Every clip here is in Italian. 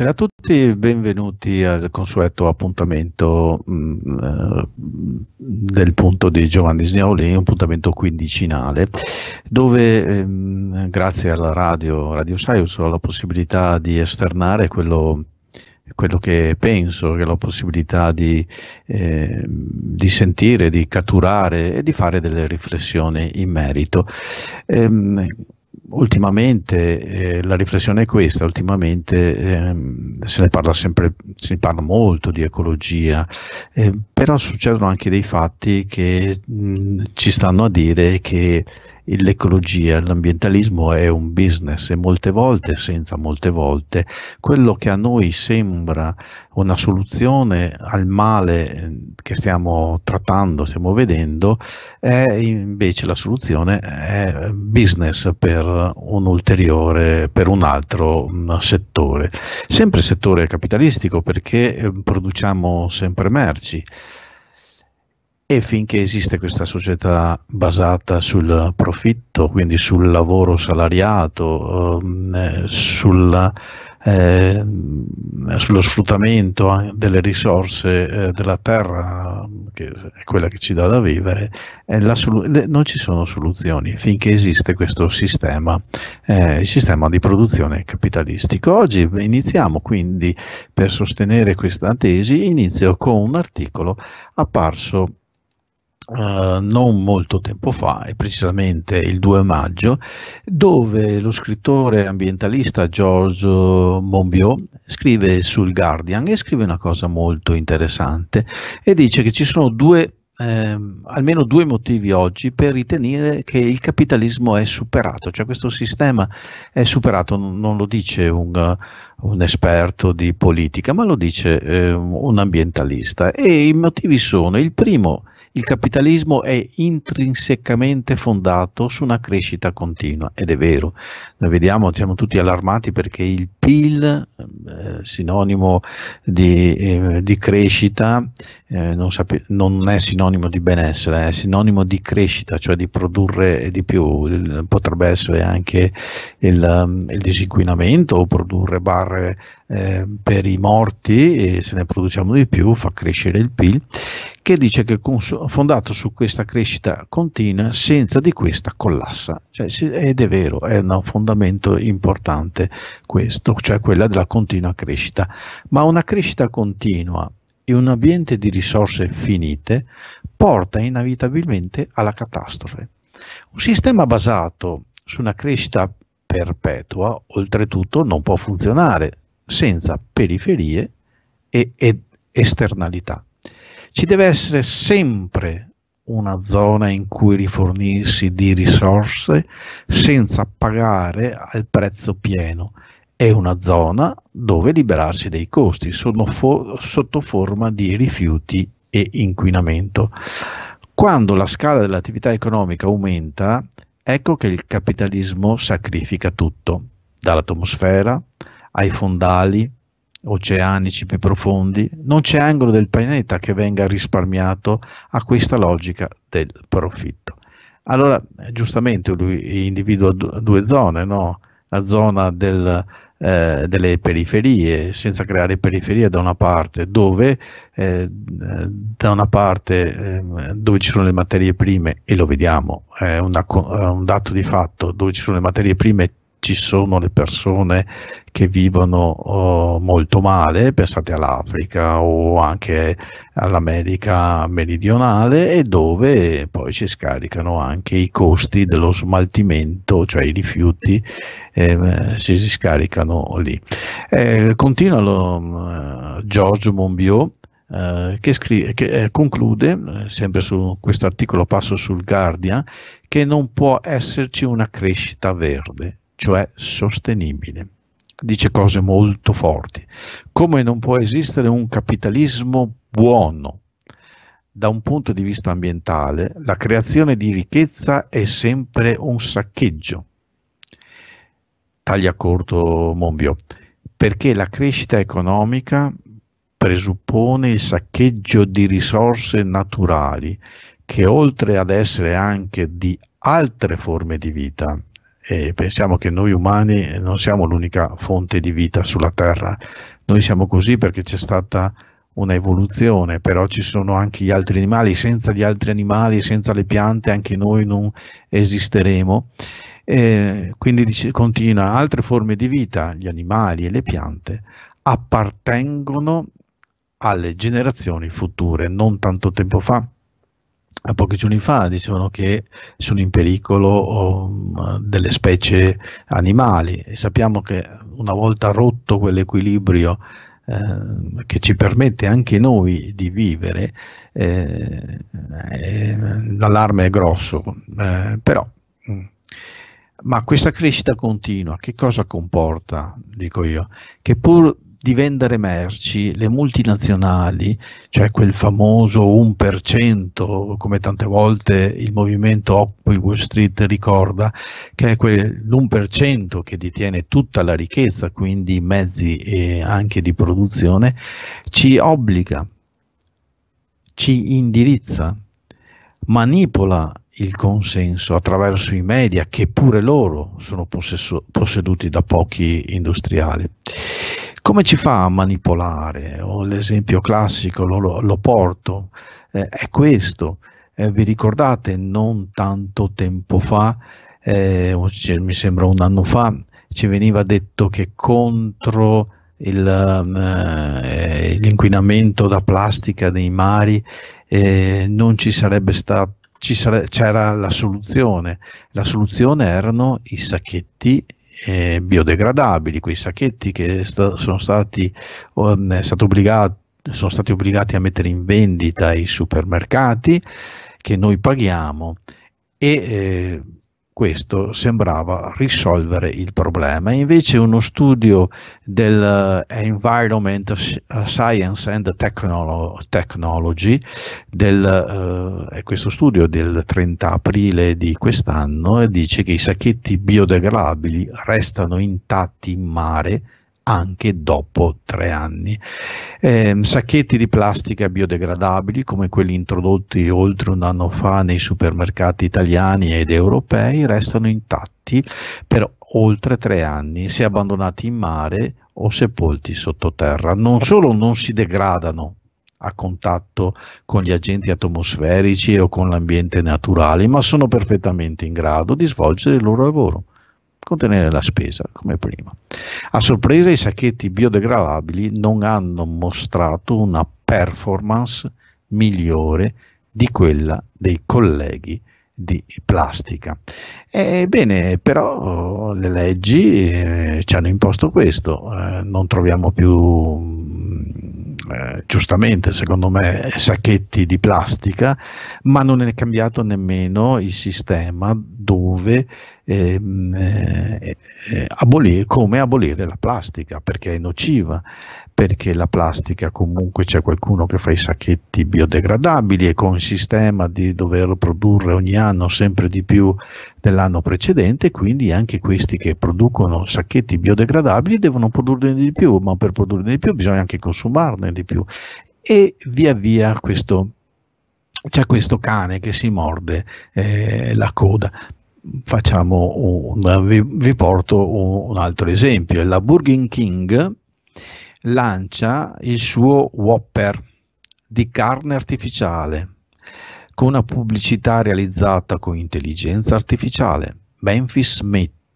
Buonasera a tutti, benvenuti al consueto appuntamento mh, mm, eh, del punto di Giovanni Sniaoli, un appuntamento quindicinale, dove mh, ehm, grazie alla radio, Radio Saius ho la possibilità di esternare quello quello che penso, che ho la possibilità di, eh, di, sentire, di catturare e di fare delle riflessioni in merito. Ehm, ultimamente eh, la riflessione è questa, ultimamente ehm, se ne parla sempre, se ne parla molto di ecologia, eh, però succedono anche dei fatti che mh, mm, ci stanno a dire che l'ecologia, l'ambientalismo è un business e molte volte, senza molte volte, quello che a noi sembra una soluzione al male ehm, che stiamo trattando, stiamo vedendo, è invece la soluzione è business per un ulteriore, per un altro mm, settore. Sempre settore capitalistico perché eh, produciamo sempre merci e finché esiste questa società basata sul profitto, quindi sul lavoro salariato, ehm, eh, sulla, eh, sullo sfruttamento eh, delle risorse eh, della terra, che è quella che ci dà da vivere, eh, non ci sono soluzioni finché esiste questo sistema, il sistema di produzione capitalistico. Oggi iniziamo quindi, per sostenere questa tesi, inizio con un articolo apparso Uh, non molto tempo fa, e precisamente il 2 maggio, dove lo scrittore ambientalista George Monbiot scrive sul Guardian e scrive una cosa molto interessante e dice che ci sono due, ehm, almeno due motivi oggi per ritenere che il capitalismo è superato, cioè questo sistema è superato, non lo dice un un esperto di politica, ma lo dice eh, un ambientalista e i motivi sono il primo il capitalismo è intrinsecamente fondato su una crescita continua ed è vero, noi vediamo, siamo tutti allarmati perché il PIL, eh, sinonimo di, eh, di crescita, eh, non, sape- non, è sinonimo di benessere, è sinonimo di crescita, cioè di produrre di più. Il, potrebbe essere anche il, um, il disinquinamento o produrre barre eh, per i morti e se ne produciamo di più fa crescere il PIL, che dice che cons- fondato su questa crescita continua, senza di questa collassa. Cioè, si- ed è vero, è un fondamento importante questo, cioè quella della continua crescita. Ma una crescita continua e un ambiente di risorse finite porta inevitabilmente alla catastrofe. Un sistema basato su una crescita perpetua, oltretutto, non può funzionare senza periferie e esternalità. Ci deve essere sempre una zona in cui rifornirsi di risorse senza pagare al prezzo pieno è una zona dove liberarsi dei costi fo sotto forma di rifiuti e inquinamento. Quando la scala dell'attività economica aumenta, ecco che il capitalismo sacrifica tutto, dall'atmosfera ai fondali oceanici più profondi, non c'è angolo del pianeta che venga risparmiato a questa logica del profitto. Allora, giustamente lui individua due zone, no? la zona del eh, delle periferie, senza creare periferie da una parte, dove eh, da una parte eh, dove ci sono le materie prime, e lo vediamo, è una, un dato di fatto, dove ci sono le materie prime ci sono le persone che vivono uh, molto male, pensate all'Africa o anche all'America meridionale e dove poi si scaricano anche i costi dello smaltimento, cioè i rifiuti eh, si scaricano lì. Eh, continua lo, eh, George Monbiot eh, che, scrive, che, eh, conclude, eh, sempre su questo articolo passo sul Guardian, che non può esserci una crescita verde, cioè sostenibile dice cose molto forti, come non può esistere un capitalismo buono. Da un punto di vista ambientale, la creazione di ricchezza è sempre un saccheggio. Taglia corto Mombio. perché la crescita economica presuppone il saccheggio di risorse naturali che oltre ad essere anche di altre forme di vita, eh, pensiamo che noi umani non siamo l'unica fonte di vita sulla Terra, noi siamo così perché c'è stata una evoluzione, però ci sono anche gli altri animali, senza gli altri animali, senza le piante anche noi non esisteremo. Eh, quindi dice, continua, altre forme di vita, gli animali e le piante, appartengono alle generazioni future, non tanto tempo fa a pochi giorni fa dicevano che sono in pericolo um, delle specie animali e sappiamo che una volta rotto quell'equilibrio eh, che ci permette anche noi di vivere, eh, eh, l'allarme è grosso, eh, però mm, ma questa crescita continua che cosa comporta, dico io, che pur di vendere merci, le multinazionali, cioè quel famoso 1%, come tante volte il movimento Occupy Wall Street ricorda, che è l'1% che detiene tutta la ricchezza, quindi mezzi e anche di produzione, ci obbliga, ci indirizza, manipola il consenso attraverso i media che pure loro sono posseduti da pochi industriali. Come ci fa a manipolare? Oh, l'esempio classico lo, lo, lo porto, eh, è questo. Eh, vi ricordate non tanto tempo fa, eh, mi sembra un anno fa, ci veniva detto che contro il, mm, eh, l'inquinamento da plastica nei mari eh, non ci sarebbe stato ci sare- c'era la soluzione la soluzione erano i sacchetti eh, biodegradabili, quei sacchetti che sta, sono, stati, um, obbligato, sono stati obbligati a mettere in vendita i supermercati che noi paghiamo e eh, questo sembrava risolvere il problema. Invece uno studio dell'Environment eh, uh, eh, Science and Technology, del, uh, è questo studio del 30 aprile di quest'anno, dice che i sacchetti biodegradabili restano intatti in mare anche dopo tre anni. Eh, sacchetti di plastica biodegradabili come quelli introdotti oltre un anno fa nei supermercati italiani ed europei restano intatti per oltre tre anni, se abbandonati in mare o sepolti sottoterra. Non solo non si degradano a contatto con gli agenti atmosferici o con l'ambiente naturale, ma sono perfettamente in grado di svolgere il loro lavoro contenere la spesa come prima. A sorpresa i sacchetti biodegradabili non hanno mostrato una performance migliore di quella dei colleghi di plastica. Ebbene, però le leggi eh, ci hanno imposto questo, eh, non troviamo più mm, eh, giustamente secondo me sacchetti di plastica, ma non è cambiato nemmeno il sistema dove Ehm, eh, eh abolire, come abolire la plastica, perché è nociva, perché la plastica comunque c'è qualcuno che fa i sacchetti biodegradabili e con il sistema di dover produrre ogni anno sempre di più dell'anno precedente, quindi anche questi che producono sacchetti biodegradabili devono produrne di più, ma per produrne di più bisogna anche consumarne di più. E via via questo c'è questo cane che si morde eh, la coda facciamo un, vi, vi, porto un altro esempio. La Burger King lancia il suo Whopper di carne artificiale con una pubblicità realizzata con intelligenza artificiale. Memphis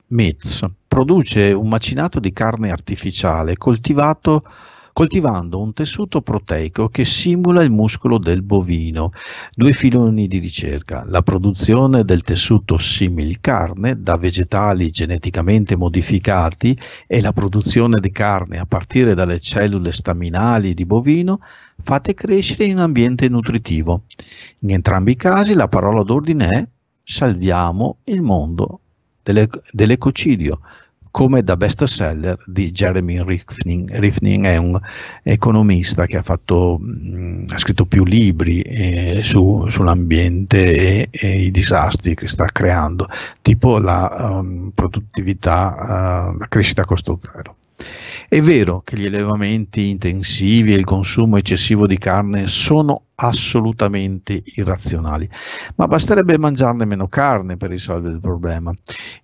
Meats produce un macinato di carne artificiale coltivato coltivando un tessuto proteico che simula il muscolo del bovino. Due filoni di ricerca, la produzione del tessuto similcarne da vegetali geneticamente modificati e la produzione di carne a partire dalle cellule staminali di bovino fatte crescere in ambiente nutritivo. In entrambi i casi la parola d'ordine è salviamo il mondo dell'ecocidio, come da best seller di Jeremy Rifkin. Rifkin è un economista che ha, fatto, mm, ha scritto più libri eh, su, sull'ambiente e, e, i disastri che sta creando, tipo la um, produttività, uh, la crescita a costo zero. È vero che gli allevamenti intensivi e il consumo eccessivo di carne sono assolutamente irrazionali, ma basterebbe mangiarne meno carne per risolvere il problema.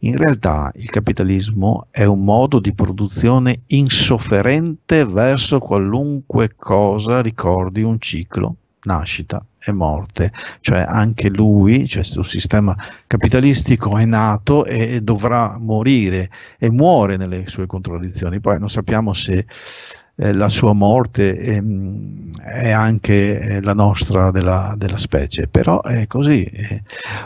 In realtà il capitalismo è un modo di produzione insofferente verso qualunque cosa ricordi un ciclo nascita, e morte, cioè anche lui, cioè il sistema capitalistico è nato e dovrà morire e muore nelle sue contraddizioni. Poi non sappiamo se eh, la sua morte è, ehm, è anche eh, la nostra della, della, specie, però è così. Eh.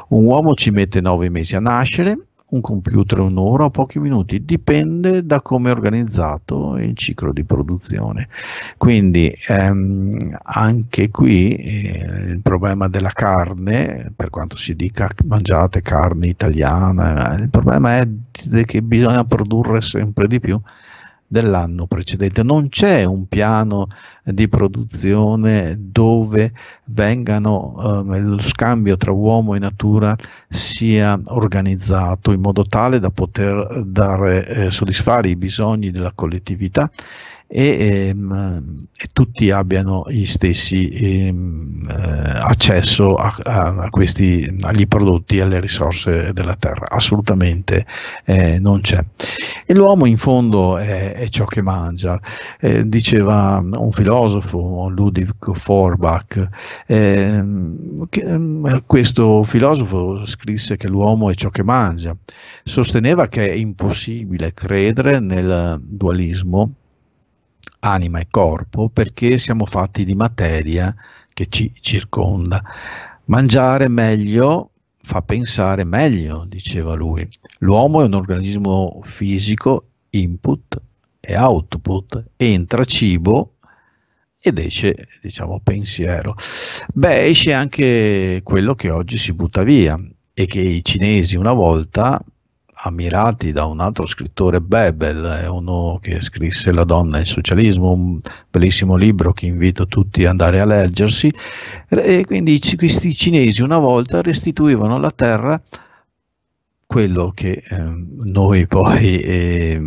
Un uomo ci mette nove mesi a nascere, un computer un'ora o pochi minuti, dipende da come è organizzato il ciclo di produzione. Quindi ehm, anche qui eh, il problema della carne, per quanto si dica mangiate carne italiana, il problema è che bisogna produrre sempre di più dell'anno precedente. Non c'è un piano di produzione dove vengano, eh, lo scambio tra uomo e natura sia organizzato in modo tale da poter dare, eh, soddisfare i bisogni della collettività e, ehm, e tutti abbiano gli stessi ehm, eh, accesso a, a questi, agli prodotti e alle risorse della terra. Assolutamente eh, non c'è. E l'uomo in fondo è, è ciò che mangia. Eh, diceva un filosofo, Ludwig Forbach, ehm, che, ehm, questo filosofo scrisse che l'uomo è ciò che mangia. Sosteneva che è impossibile credere nel dualismo anima e corpo perché siamo fatti di materia che ci circonda. Mangiare meglio fa pensare meglio, diceva lui. L'uomo è un organismo fisico input e output, entra cibo ed esce, diciamo, pensiero. Beh, esce anche quello che oggi si butta via e che i cinesi una volta ammirati da un altro scrittore, Bebel, uno che scrisse La donna e il socialismo, un bellissimo libro che invito tutti ad andare a leggersi. E quindi questi cinesi una volta restituivano la terra quello che eh, noi poi... Eh,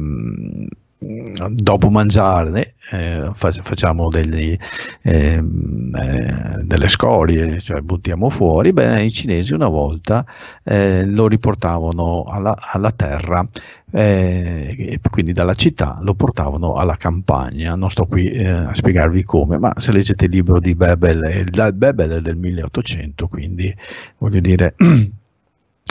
Mm, dopo mangiare eh, facciamo degli, ehm, eh, delle scorie, cioè buttiamo fuori, beh, i cinesi una volta eh, lo riportavano alla, alla terra eh, quindi dalla città lo portavano alla campagna. Non sto qui eh, a spiegarvi come, ma se leggete il libro di Bebel, eh, il Bebel è del 1800, quindi voglio dire.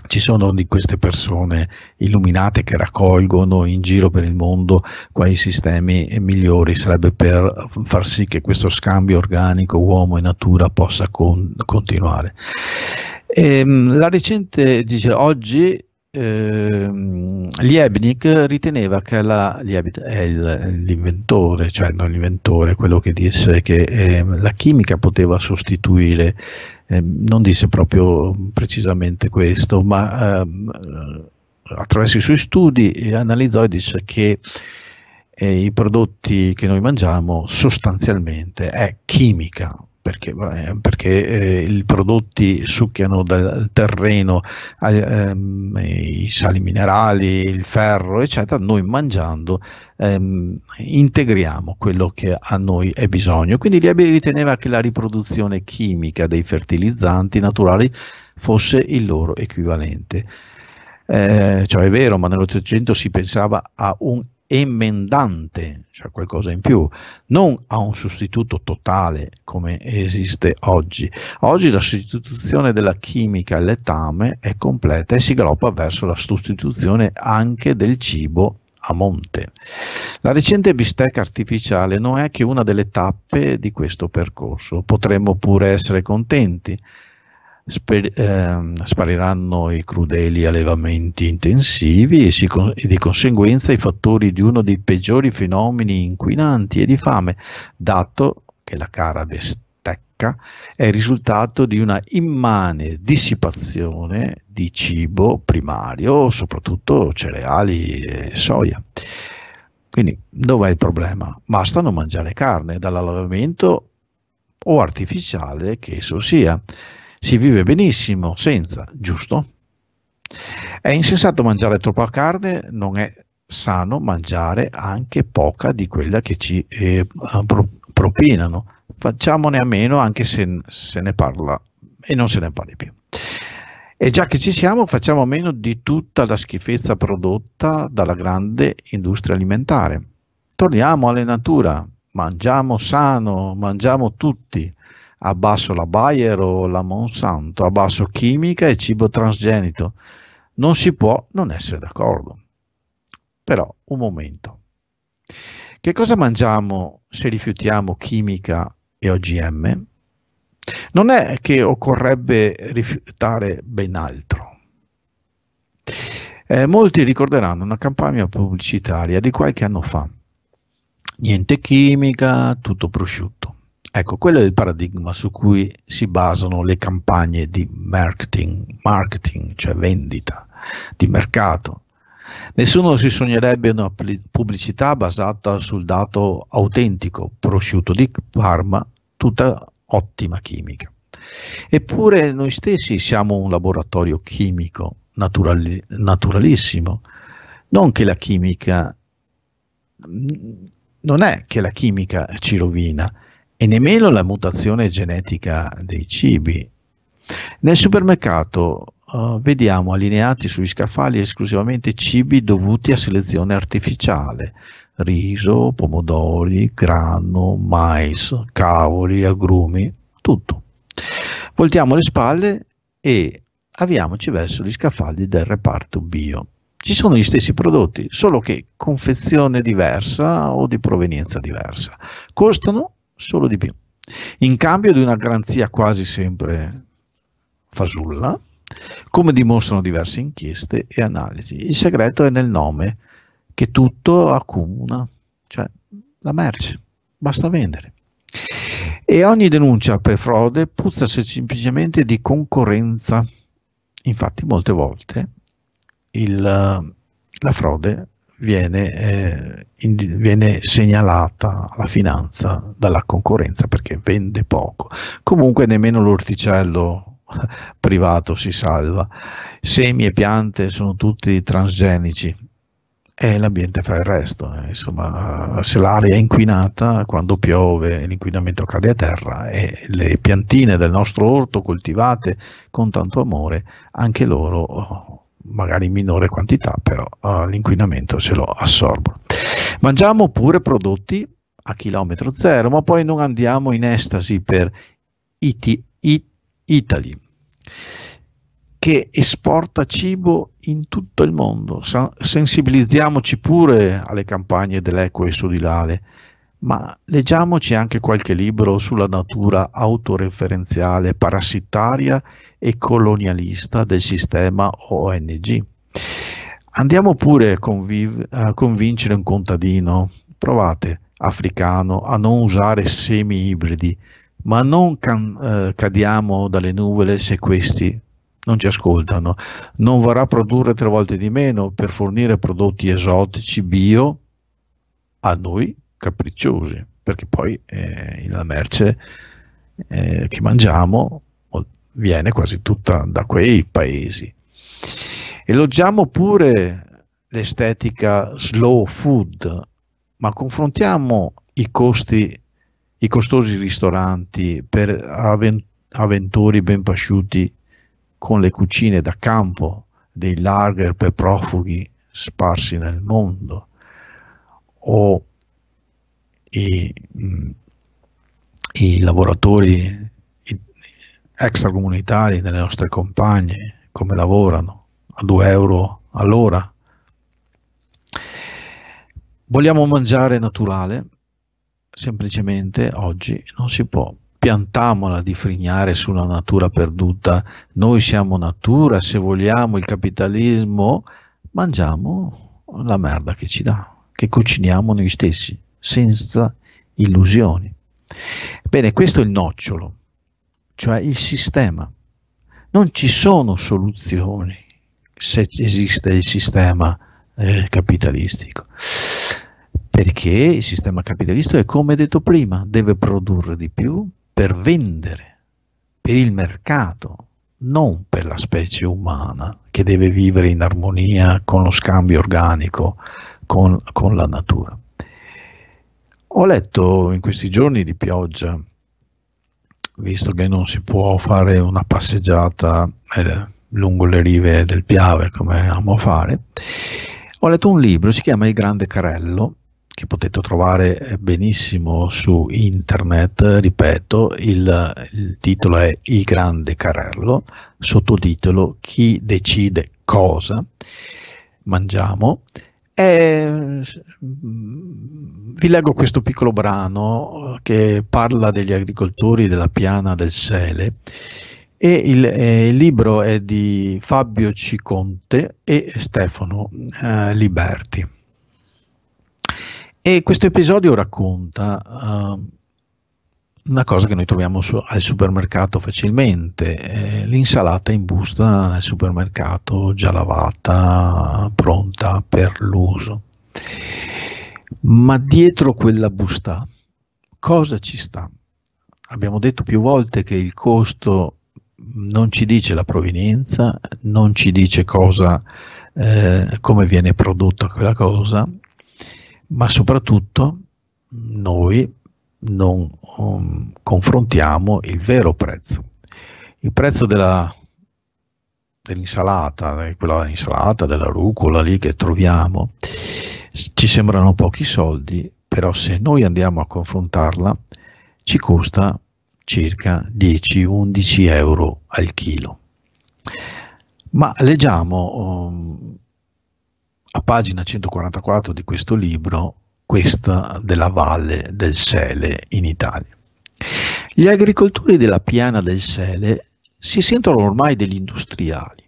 Ci sono di queste persone illuminate che raccolgono in giro per il mondo quali sistemi migliori sarebbe per far sì che questo scambio organico uomo e natura possa con, continuare. E, ehm, la recente, dice, oggi eh, Liebnik riteneva che la, Liebnik è il, l'inventore, cioè non l'inventore, quello che disse che eh, la chimica poteva sostituire Ehm, non disse proprio precisamente questo, ma ehm, eh, attraverso i suoi studi analizzò e disse che eh, i prodotti che noi mangiamo sostanzialmente è chimica, perché, perché eh, i prodotti succhiano dal terreno ehm, i sali minerali, il ferro, eccetera, noi mangiando ehm, integriamo quello che a noi è bisogno. Quindi Liebig riteneva che la riproduzione chimica dei fertilizzanti naturali fosse il loro equivalente. Eh, cioè è vero, ma nell'Ottocento si pensava a un emendante, cioè qualcosa in più, non a un sostituto totale come esiste oggi. Oggi la sostituzione della chimica e letame è completa e si galoppa verso la sostituzione anche del cibo a monte. La recente bistecca artificiale non è che una delle tappe di questo percorso. Potremmo pure essere contenti sper- ehm, spariranno i crudeli allevamenti intensivi e, con- e, di conseguenza i fattori di uno dei peggiori fenomeni inquinanti e di fame, dato che la cara bestecca è il risultato di una immane dissipazione di cibo primario, soprattutto cereali e soia. Quindi dov'è il problema? Basta non mangiare carne dall'allevamento o artificiale che esso sia. Si vive benissimo senza, giusto? È insensato mangiare troppa carne, non è sano mangiare anche poca di quella che ci eh, pro, propinano. Facciamone a meno anche se se ne parla e non se ne parli più. E già che ci siamo, facciamo a meno di tutta la schifezza prodotta dalla grande industria alimentare. Torniamo alla natura, mangiamo sano, mangiamo tutti abbasso la Bayer o la Monsanto, abbasso chimica e cibo transgenito. Non si può non essere d'accordo. Però un momento. Che cosa mangiamo se rifiutiamo chimica e OGM? Non è che occorrebbe rifiutare ben altro. Eh, molti ricorderanno una campagna pubblicitaria di qualche anno fa. Niente chimica, tutto prosciutto. Ecco, quello è il paradigma su cui si basano le campagne di marketing, marketing cioè vendita, di mercato. Nessuno si sognerebbe una pubblicità basata sul dato autentico, prosciutto di Parma, tutta ottima chimica. Eppure noi stessi siamo un laboratorio chimico naturali- naturalissimo, non che la chimica non è che la chimica ci rovina, e nemmeno la mutazione genetica dei cibi. Nel supermercato uh, vediamo allineati sugli scaffali esclusivamente cibi dovuti a selezione artificiale, riso, pomodori, grano, mais, cavoli, agrumi, tutto. Voltiamo le spalle e avviamoci verso gli scaffali del reparto bio. Ci sono gli stessi prodotti, solo che confezione diversa o di provenienza diversa. Costano solo di più, in cambio di una garanzia quasi sempre fasulla, come dimostrano diverse inchieste e analisi. Il segreto è nel nome che tutto accumula, cioè la merce, basta vendere. E ogni denuncia per frode puzza semplicemente di concorrenza. Infatti molte volte il, la frode viene, eh, in, viene, segnalata alla finanza dalla concorrenza perché vende poco. Comunque nemmeno l'orticello privato si salva. Semi e piante sono tutti transgenici e l'ambiente fa il resto. Eh. Insomma, se l'aria è inquinata, quando piove l'inquinamento cade a terra e le piantine del nostro orto coltivate con tanto amore, anche loro magari in minore quantità, però uh, l'inquinamento se lo assorbono. Mangiamo pure prodotti a chilometro zero, ma poi non andiamo in estasi per Iti, It, Italy, che esporta cibo in tutto il mondo. Sa- sensibilizziamoci pure alle campagne dell'eco e sudilale, ma leggiamoci anche qualche libro sulla natura autoreferenziale, parassitaria e colonialista del sistema ONG. Andiamo pure a, conviv- a convincere un contadino, provate, africano, a non usare semi ibridi, ma non can- eh, cadiamo dalle nuvole se questi non ci ascoltano. Non vorrà produrre tre volte di meno per fornire prodotti esotici bio a noi capricciosi, perché poi eh, la merce eh, che mangiamo viene quasi tutta da quei paesi. Elogiamo pure l'estetica slow food, ma confrontiamo i costi, i costosi ristoranti per avventori ben pasciuti con le cucine da campo dei lager per profughi sparsi nel mondo o i, mm, i lavoratori extracomunitari, delle nostre compagne, come lavorano, a 2 euro all'ora. Vogliamo mangiare naturale? Semplicemente oggi non si può. Piantamola di frignare sulla natura perduta. Noi siamo natura, se vogliamo il capitalismo, mangiamo la merda che ci dà, che cuciniamo noi stessi, senza illusioni. Bene, questo è il nocciolo cioè il sistema. Non ci sono soluzioni se esiste il sistema eh, capitalistico, perché il sistema capitalistico è come detto prima, deve produrre di più per vendere, per il mercato, non per la specie umana che deve vivere in armonia con lo scambio organico con, con la natura. Ho letto in questi giorni di pioggia visto che non si può fare una passeggiata eh, lungo le rive del Piave come amo fare, ho letto un libro, si chiama Il Grande Carello, che potete trovare eh, benissimo su internet, ripeto, il, il titolo è Il Grande Carello, sottotitolo Chi decide cosa mangiamo eh, mm, vi leggo questo piccolo brano eh, che parla degli agricoltori della piana del Sele e il, eh, il libro è di Fabio Ciconte e Stefano eh, Liberti. E questo episodio racconta uh, una cosa che noi troviamo su, al supermercato facilmente, eh, l'insalata in busta al supermercato già lavata, pronta per l'uso. Ma dietro quella busta cosa ci sta? Abbiamo detto più volte che il costo non ci dice la provenienza, non ci dice cosa, eh, come viene prodotta quella cosa, ma soprattutto noi non um, confrontiamo il vero prezzo. Il prezzo della, dell'insalata, eh, quella insalata della rucola lì che troviamo, ci sembrano pochi soldi, però se noi andiamo a confrontarla ci costa circa 10-11 euro al chilo. Ma leggiamo um, a pagina 144 di questo libro questa della valle del Sele in Italia. Gli agricoltori della piana del Sele si sentono ormai degli industriali.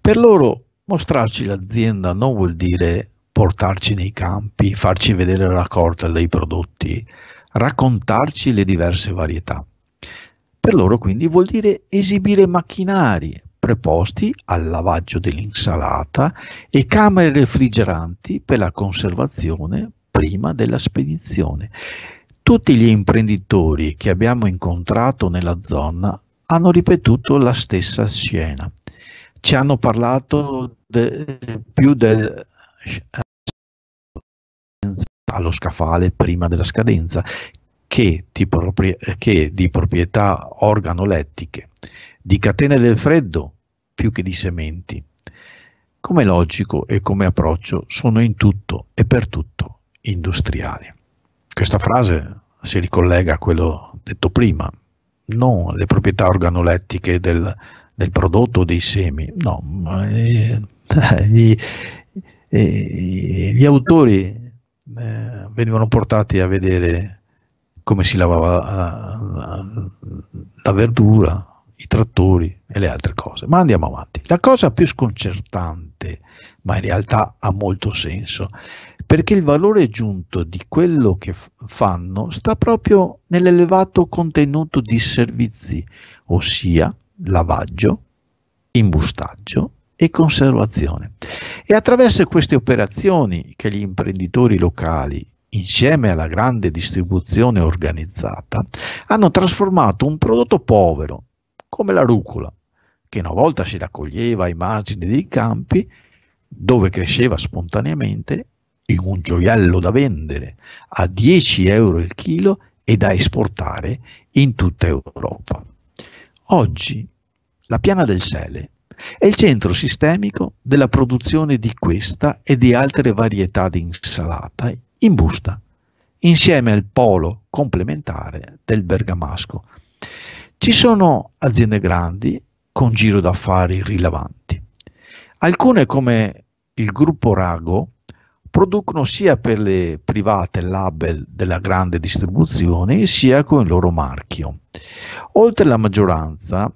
Per loro mostrarci l'azienda non vuol dire portarci nei campi, farci vedere la raccolta dei prodotti, raccontarci le diverse varietà. Per loro quindi vuol dire esibire macchinari preposti al lavaggio dell'insalata e camere refrigeranti per la conservazione, prima della spedizione. Tutti gli imprenditori che abbiamo incontrato nella zona hanno ripetuto la stessa scena. Ci hanno parlato de, più del allo scaffale prima della scadenza che di, propria, che di proprietà organolettiche, di catene del freddo più che di sementi. Come logico e come approccio sono in tutto e per tutto industriali. Questa frase si ricollega a quello detto prima, non le proprietà organolettiche del, del prodotto o dei semi, no, eh, eh, gli, gli, autori eh, venivano portati a vedere come si lavava la, eh, la verdura, i trattori e le altre cose. Ma andiamo avanti. La cosa più sconcertante, ma in realtà ha molto senso, perché il valore aggiunto di quello che fanno sta proprio nell'elevato contenuto di servizi, ossia lavaggio, imbustaggio e conservazione. È attraverso queste operazioni che gli imprenditori locali, insieme alla grande distribuzione organizzata, hanno trasformato un prodotto povero, come la rucola, che una volta si raccoglieva ai margini dei campi, dove cresceva spontaneamente, in un gioiello da vendere a 10 euro il chilo e da esportare in tutta Europa. Oggi la piana del Sele è il centro sistemico della produzione di questa e di altre varietà di insalata in busta, insieme al polo complementare del bergamasco. Ci sono aziende grandi con giro d'affari rilevanti. Alcune come il gruppo Rago producono sia per le private label della grande distribuzione sia con il loro marchio. Oltre la maggioranza,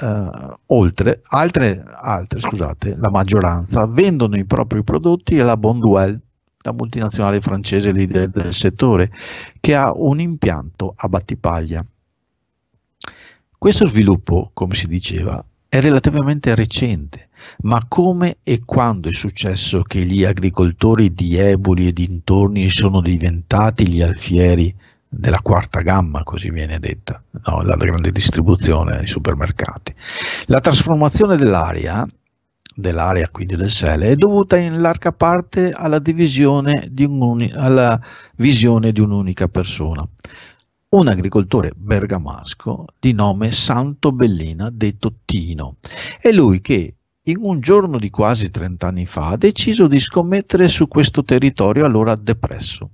eh, oltre, altre, altre, scusate, la maggioranza vendono i propri prodotti alla Bonduelle, la multinazionale francese leader del settore, che ha un impianto a Battipaglia. Questo sviluppo, come si diceva, è relativamente recente ma come e quando è successo che gli agricoltori di Eboli e dintorni sono diventati gli alfieri della quarta gamma, così viene detta, no, la grande distribuzione ai supermercati? La trasformazione dell'aria dell'area quindi del sele è dovuta in larga parte alla, divisione di un, alla visione di un'unica persona un agricoltore bergamasco di nome Santo Bellina detto Tino. È lui che in un giorno di quasi 30 anni fa, ha deciso di scommettere su questo territorio allora depresso.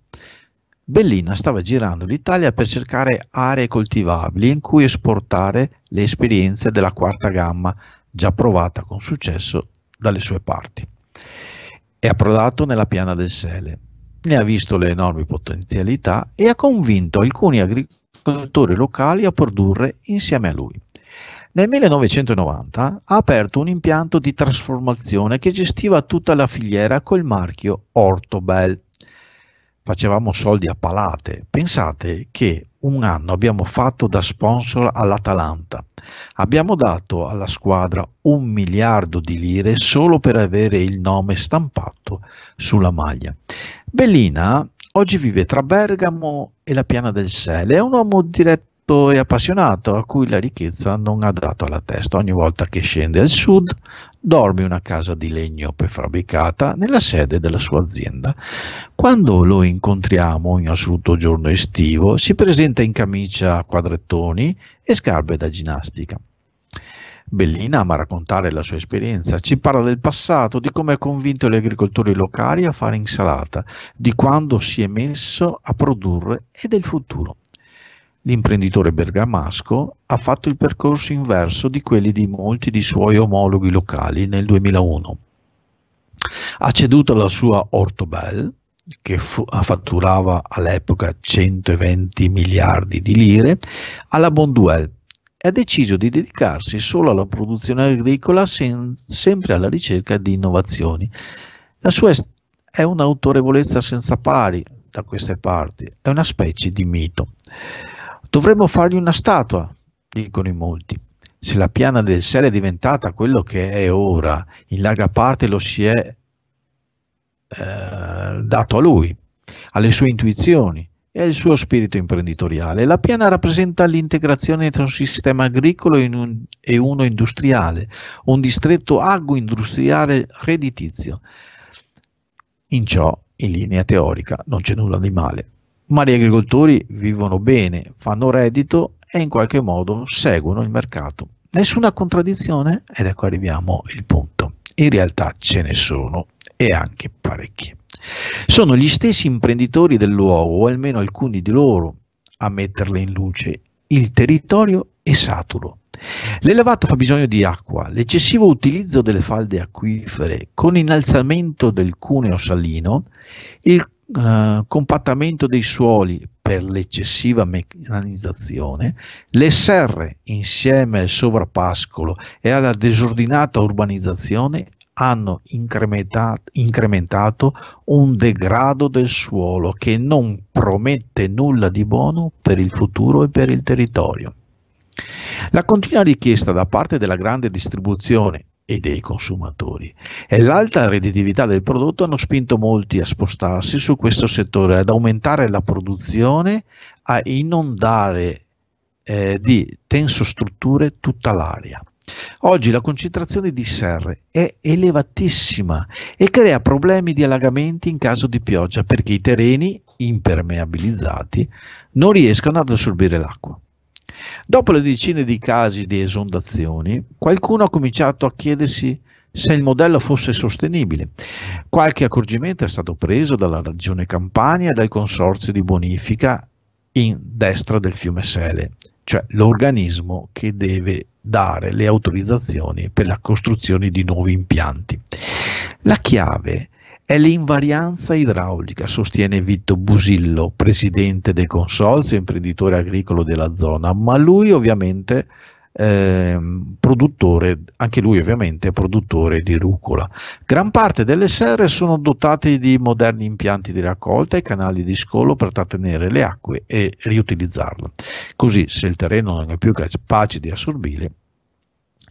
Bellina stava girando l'Italia per cercare aree coltivabili in cui esportare le esperienze della quarta gamma, già provata con successo dalle sue parti. È approdato nella piana del Sele, ne ha visto le enormi potenzialità e ha convinto alcuni agricoltori locali a produrre insieme a lui. Nel 1990 ha aperto un impianto di trasformazione che gestiva tutta la filiera col marchio Ortobel. Facevamo soldi a palate. Pensate che un anno abbiamo fatto da sponsor all'Atalanta. Abbiamo dato alla squadra un miliardo di lire solo per avere il nome stampato sulla maglia. Bellina oggi vive tra Bergamo e la Piana del Sele. È un uomo diretto colto e appassionato a cui la ricchezza non ha dato alla testa. Ogni volta che scende al sud dorme in una casa di legno prefabbricata nella sede della sua azienda. Quando lo incontriamo in assoluto giorno estivo si presenta in camicia a quadrettoni e scarpe da ginnastica. Bellina ama raccontare la sua esperienza, ci parla del passato, di come ha convinto gli agricoltori locali a fare insalata, di quando si è messo a produrre e del futuro l'imprenditore bergamasco ha fatto il percorso inverso di quelli di molti di suoi omologhi locali nel 2001. Ha ceduto la sua Ortobel, che fu, fatturava all'epoca 120 miliardi di lire, alla Bonduel e ha deciso di dedicarsi solo alla produzione agricola sen, sempre alla ricerca di innovazioni. La sua è un'autorevolezza senza pari da queste parti, è una specie di mito. Dovremmo fargli una statua, dicono in molti. Se la piana del Sele è diventata quello che è ora, in larga parte lo si è eh, dato a lui, alle sue intuizioni e al suo spirito imprenditoriale. La piana rappresenta l'integrazione tra un sistema agricolo un, e uno industriale, un distretto agroindustriale redditizio. In ciò, in linea teorica, non c'è nulla di male ma gli agricoltori vivono bene, fanno reddito e in qualche modo seguono il mercato. Nessuna contraddizione? Ed ecco arriviamo il punto. In realtà ce ne sono e anche parecchie. Sono gli stessi imprenditori del luogo, o almeno alcuni di loro, a metterle in luce. Il territorio è saturo. L'elevato fabbisogno di acqua, l'eccessivo utilizzo delle falde acquifere con innalzamento del cuneo salino, il eh, compattamento dei suoli per l'eccessiva meccanizzazione, le serre insieme al sovrappascolo e alla disordinata urbanizzazione hanno incrementato, incrementato un degrado del suolo che non promette nulla di buono per il futuro e per il territorio. La continua richiesta da parte della grande distribuzione e dei consumatori. E l'alta redditività del prodotto hanno spinto molti a spostarsi su questo settore, ad aumentare la produzione, a inondare eh, di tensostrutture tutta l'area. Oggi la concentrazione di serre è elevatissima e crea problemi di allagamenti in caso di pioggia perché i terreni impermeabilizzati non riescono ad assorbire l'acqua. Dopo le decine di casi di esondazioni, qualcuno ha cominciato a chiedersi se il modello fosse sostenibile. Qualche accorgimento è stato preso dalla Regione Campania e dal Consorzio di Bonifica in destra del fiume Sele, cioè l'organismo che deve dare le autorizzazioni per la costruzione di nuovi impianti. La chiave è è l'invarianza idraulica, sostiene Vitto Busillo, presidente del consorzio, e imprenditore agricolo della zona, ma lui ovviamente ehm, produttore, anche lui ovviamente è produttore di rucola. Gran parte delle serre sono dotate di moderni impianti di raccolta e canali di scolo per trattenere le acque e riutilizzarle. Così se il terreno non è più capace di assorbire,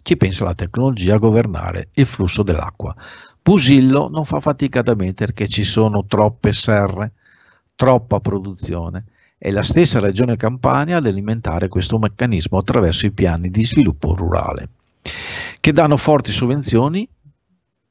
ci pensa la tecnologia a governare il flusso dell'acqua. Pusillo non fa fatica ad ammettere che ci sono troppe serre, troppa produzione e la stessa regione Campania ad alimentare questo meccanismo attraverso i piani di sviluppo rurale, che danno forti sovvenzioni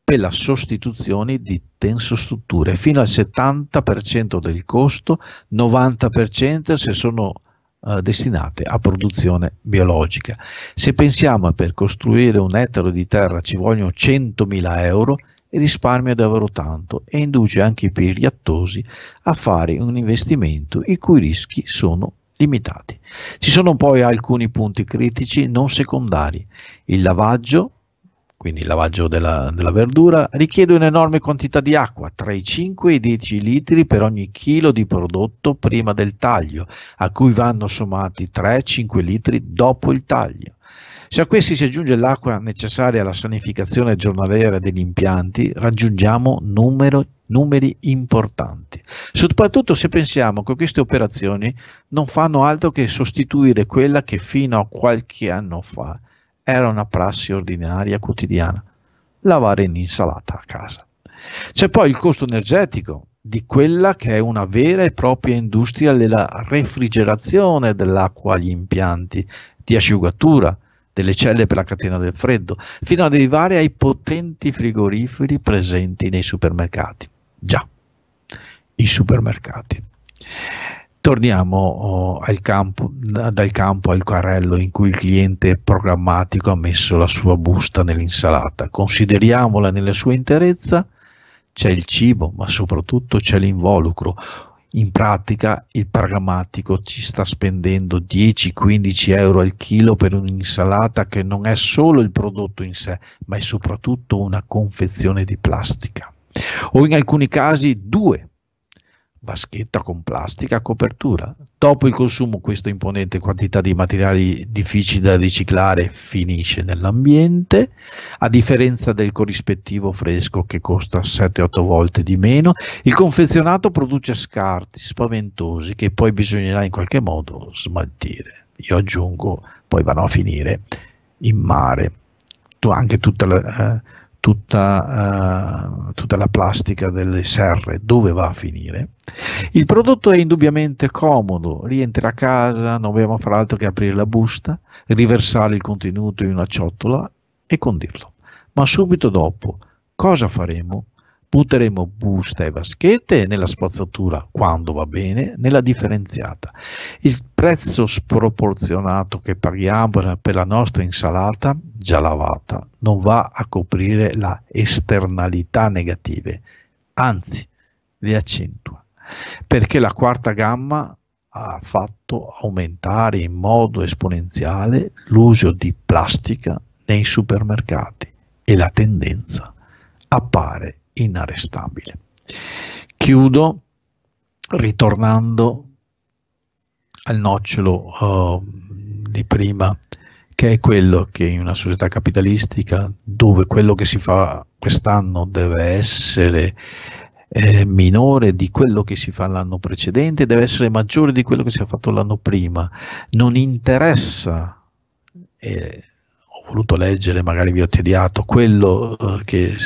per la sostituzione di tensostrutture fino al 70% del costo, 90% se sono eh, destinate a produzione biologica. Se pensiamo che per costruire un ettaro di terra ci vogliono 100.000 euro, risparmia davvero tanto e induce anche i pigli attosi a fare un investimento i cui rischi sono limitati. Ci sono poi alcuni punti critici non secondari. Il lavaggio, quindi il lavaggio della, della verdura, richiede un'enorme quantità di acqua, tra i 5 e i 10 litri per ogni chilo di prodotto prima del taglio, a cui vanno sommati 3-5 litri dopo il taglio. Se a questi si aggiunge l'acqua necessaria alla sanificazione giornaliera degli impianti, raggiungiamo numero, numeri importanti, soprattutto se pensiamo che queste operazioni non fanno altro che sostituire quella che fino a qualche anno fa era una prassi ordinaria quotidiana, lavare in insalata a casa. C'è poi il costo energetico di quella che è una vera e propria industria della refrigerazione dell'acqua agli impianti di asciugatura, delle celle per la catena del freddo, fino ad arrivare ai potenti frigoriferi presenti nei supermercati. Già, i supermercati. Torniamo oh, al campo, dal campo al carrello in cui il cliente programmatico ha messo la sua busta nell'insalata. Consideriamola nella sua interezza, c'è il cibo, ma soprattutto c'è l'involucro, in pratica il pragmatico ci sta spendendo 10-15 euro al chilo per un'insalata che non è solo il prodotto in sé, ma è soprattutto una confezione di plastica. O in alcuni casi due vaschetta con plastica a copertura. Dopo il consumo questa imponente quantità di materiali difficili da riciclare finisce nell'ambiente, a differenza del corrispettivo fresco che costa 7-8 volte di meno, il confezionato produce scarti spaventosi che poi bisognerà in qualche modo smaltire. Io aggiungo, poi vanno a finire in mare. Tu anche tutta la... Eh, tutta, uh, tutta la plastica delle serre, dove va a finire? Il prodotto è indubbiamente comodo, rientra a casa, non dobbiamo far altro che aprire la busta, riversare il contenuto in una ciotola e condirlo. Ma subito dopo cosa faremo Butteremo buste e vaschette nella spazzatura quando va bene, nella differenziata. Il prezzo sproporzionato che paghiamo per la nostra insalata, già lavata, non va a coprire le esternalità negative, anzi le accentua, perché la quarta gamma ha fatto aumentare in modo esponenziale l'uso di plastica nei supermercati e la tendenza appare inarrestabile. Chiudo ritornando al nocciolo uh, di prima, che è quello che in una società capitalistica, dove quello che si fa quest'anno deve essere eh, minore di quello che si fa l'anno precedente, deve essere maggiore di quello che si è fatto l'anno prima, non interessa. Eh, voluto leggere, magari vi ho tediato, quello eh, che eh,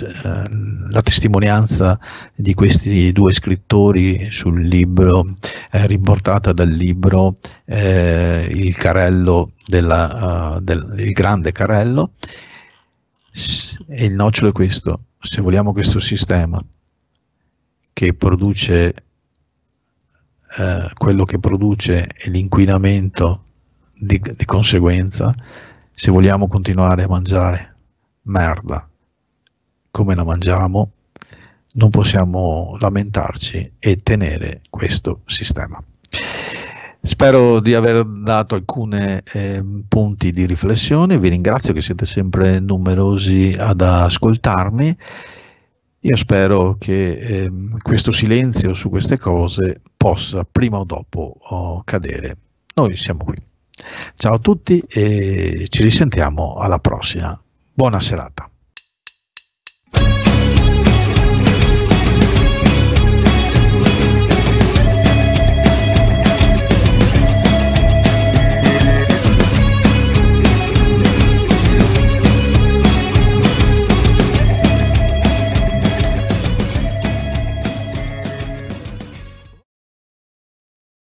la testimonianza di questi due scrittori sul libro è eh, riportata dal libro Il carello della, del, il grande carello e il nocciolo è questo, se vogliamo questo sistema che produce eh, quello che produce l'inquinamento di, di conseguenza, se vogliamo continuare a mangiare merda come la mangiamo, non possiamo lamentarci e tenere questo sistema. Spero di aver dato alcuni eh, punti di riflessione, vi ringrazio che siete sempre numerosi ad ascoltarmi. Io spero che eh, questo silenzio su queste cose possa prima o dopo oh, cadere. Noi siamo qui. Ciao a tutti e ci risentiamo alla prossima. Buona serata.